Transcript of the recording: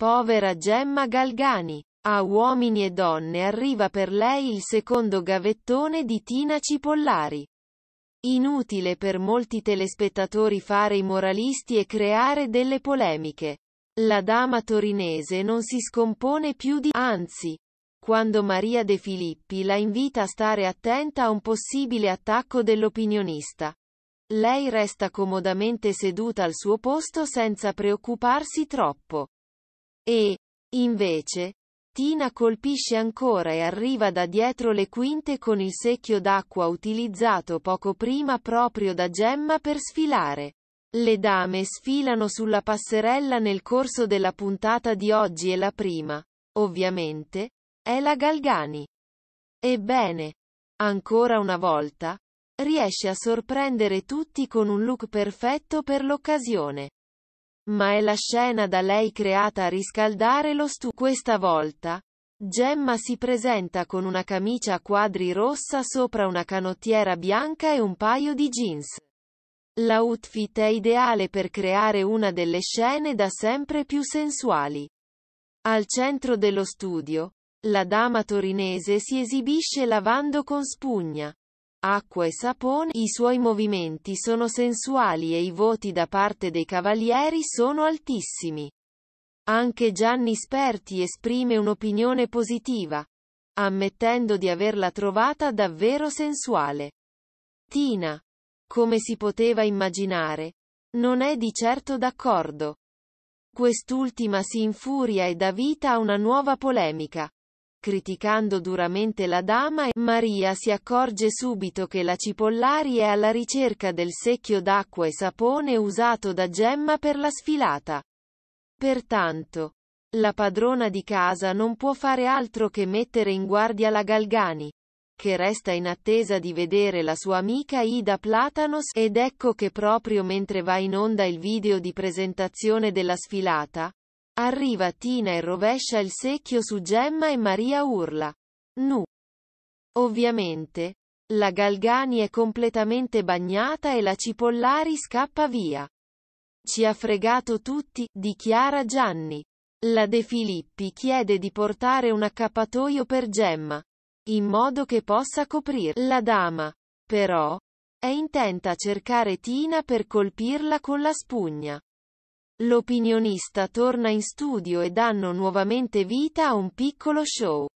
Povera Gemma Galgani. A Uomini e Donne arriva per lei il secondo gavettone di Tina Cipollari. Inutile per molti telespettatori fare i moralisti e creare delle polemiche. La dama torinese non si scompone più di, anzi, quando Maria De Filippi la invita a stare attenta a un possibile attacco dell'opinionista. Lei resta comodamente seduta al suo posto senza preoccuparsi troppo. E, invece, Tina colpisce ancora e arriva da dietro le quinte con il secchio d'acqua utilizzato poco prima proprio da Gemma per sfilare. Le dame sfilano sulla passerella nel corso della puntata di oggi e la prima, ovviamente, è la Galgani. Ebbene, ancora una volta, riesce a sorprendere tutti con un look perfetto per l'occasione ma è la scena da lei creata a riscaldare lo stu. Questa volta, Gemma si presenta con una camicia a quadri rossa sopra una canottiera bianca e un paio di jeans. L'outfit è ideale per creare una delle scene da sempre più sensuali. Al centro dello studio, la dama torinese si esibisce lavando con spugna, acqua e sapone, i suoi movimenti sono sensuali e i voti da parte dei cavalieri sono altissimi. Anche Gianni Sperti esprime un'opinione positiva, ammettendo di averla trovata davvero sensuale. Tina, come si poteva immaginare, non è di certo d'accordo. Quest'ultima si infuria e dà vita a una nuova polemica criticando duramente la dama e Maria si accorge subito che la Cipollari è alla ricerca del secchio d'acqua e sapone usato da Gemma per la sfilata. Pertanto, la padrona di casa non può fare altro che mettere in guardia la Galgani, che resta in attesa di vedere la sua amica Ida Platanos, ed ecco che proprio mentre va in onda il video di presentazione della sfilata, Arriva Tina e rovescia il secchio su Gemma e Maria urla. Nu. Ovviamente. La Galgani è completamente bagnata e la Cipollari scappa via. Ci ha fregato tutti, dichiara Gianni. La De Filippi chiede di portare un accappatoio per Gemma, in modo che possa coprire la dama. Però, è intenta a cercare Tina per colpirla con la spugna. L'opinionista torna in studio e danno nuovamente vita a un piccolo show.